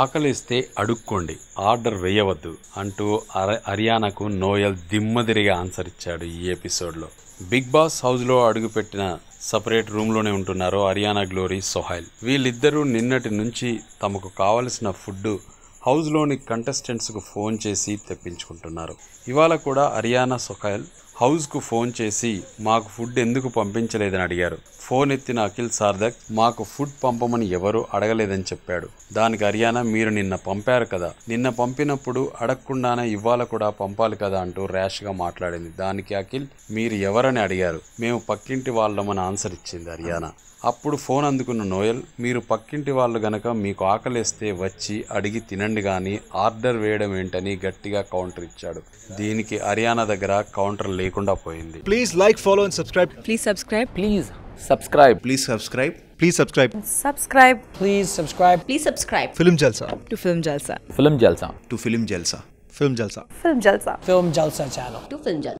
ఆకలిస్తే అడుక్కోండి order వేయవద్దు అంటూ హర్యానాకు Noel దిమ్మదిరిగా answer ఇచ్చాడు ఈ ఎపిసోడ్లో బిగ్ బాస్ హౌస్లో అడుగుపెట్టిన సపరేట్ రూమ్లోనే ఉంటున్నారు హర్యానా గ్లోరీ సోహైల్ వీళ్ళిద్దరూ నిన్నటి నుంచి తమకు కావలసిన ఫుడ్ హౌస్లోని కంటెస్టెంట్స్కు ఫోన్ చేసి తెప్పించుకుంటున్నారు ఇవాళ కూడా హర్యానా సొకైల్ హౌస్కు ఫోన్ చేసి మాకు ఫుడ్ ఎందుకు పంపించలేదని అడిగారు ఫోన్ ఎత్తిన అఖిల్ సార్దక్ మాకు ఫుడ్ పంపమని ఎవరూ అడగలేదని చెప్పాడు దానికి హర్యానా మీరు నిన్న పంపారు కదా నిన్న పంపినప్పుడు అడగకుండానే ఇవ్వాలి కూడా పంపాలి కదా అంటూ ర్యాష్గా మాట్లాడింది దానికి అఖిల్ మీరు ఎవరని అడిగారు మేము పక్కింటి వాళ్ళమని ఆన్సర్ ఇచ్చింది హర్యానా అప్పుడు ఫోన్ అందుకున్న నోయల్ మీరు పక్కింటి వాళ్ళు గనక మీకు ఆకలేస్తే వచ్చి అడిగి తినండి కానీ ఆర్డర్ వేయడం ఏంటని గట్టిగా కౌంటర్ ఇచ్చాడు దీనికి హర్యానా దగ్గర కౌంటర్ లేదు చేయకుండా పోయింది please like follow and subscribe please subscribe please subscribe please subscribe please subscribe subscribe please subscribe please subscribe film Jalsa to film Jalsa film Jalsa to film Jalsa film Jalsa film Jalsa film Jalsa channel to film Jalsa